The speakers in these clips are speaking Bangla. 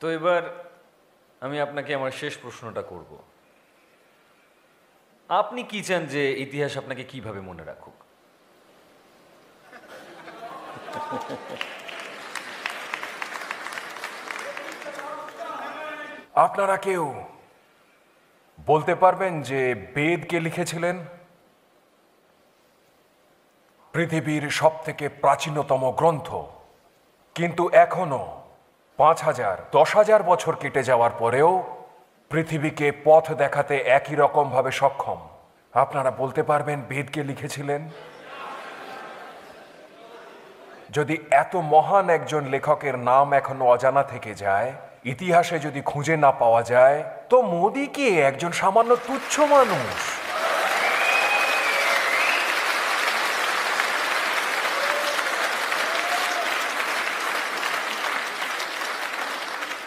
তো এবার আমি আপনাকে আমার শেষ প্রশ্নটা করব আপনি কি চান যে ইতিহাস আপনাকে কিভাবে মনে রাখুক আপনারা কেউ বলতে পারবেন যে বেদ কে লিখেছিলেন পৃথিবীর সবথেকে প্রাচীনতম গ্রন্থ কিন্তু এখনো পাঁচ হাজার দশ হাজার বছর কেটে যাওয়ার পরেও পৃথিবীকে পথ দেখাতে একই রকমভাবে সক্ষম আপনারা বলতে পারবেন বেদকে লিখেছিলেন যদি এত মহান একজন লেখকের নাম এখনো অজানা থেকে যায় ইতিহাসে যদি খুঁজে না পাওয়া যায় তো মোদি কে একজন সামান্য তুচ্ছ মানুষ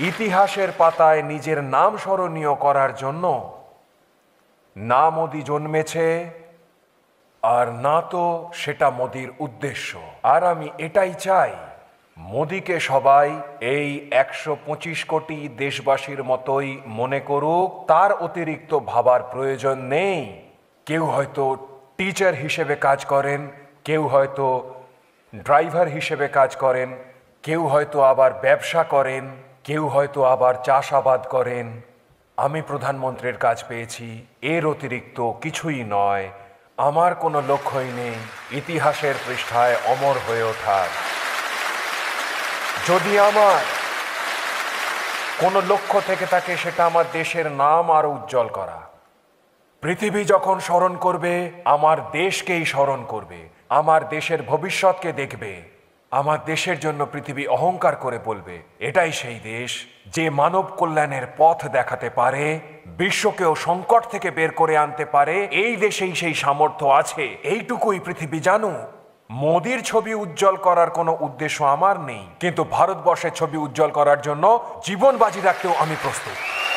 ইতিহাসের পাতায় নিজের নাম স্মরণীয় করার জন্য না মোদি জন্মেছে আর না তো সেটা মোদির উদ্দেশ্য আর আমি এটাই চাই মোদিকে সবাই এই একশো পঁচিশ কোটি দেশবাসীর মতোই মনে করুক তার অতিরিক্ত ভাবার প্রয়োজন নেই কেউ হয়তো টিচার হিসেবে কাজ করেন কেউ হয়তো ড্রাইভার হিসেবে কাজ করেন কেউ হয়তো আবার ব্যবসা করেন কেউ হয়তো আবার চাষাবাদ করেন আমি প্রধানমন্ত্রীর কাজ পেয়েছি এর অতিরিক্ত কিছুই নয় আমার কোনো লক্ষ্যই নেই ইতিহাসের পৃষ্ঠায় অমর হয়ে ওঠার যদি আমার কোনো লক্ষ্য থেকে থাকে সেটা আমার দেশের নাম আরও উজ্জ্বল করা পৃথিবী যখন স্মরণ করবে আমার দেশকেই স্মরণ করবে আমার দেশের ভবিষ্যৎকে দেখবে আমার দেশের জন্য পৃথিবী অহংকার করে বলবে এটাই সেই দেশ যে মানব কল্যাণের পথ দেখাতে পারে বিশ্বকেও সংকট থেকে বের করে আনতে পারে এই দেশেই সেই সামর্থ্য আছে এইটুকুই পৃথিবী জানু মোদির ছবি উজ্জ্বল করার কোনো উদ্দেশ্য আমার নেই কিন্তু ভারতবর্ষের ছবি উজ্জ্বল করার জন্য জীবন বাজি রাখতেও আমি প্রস্তুত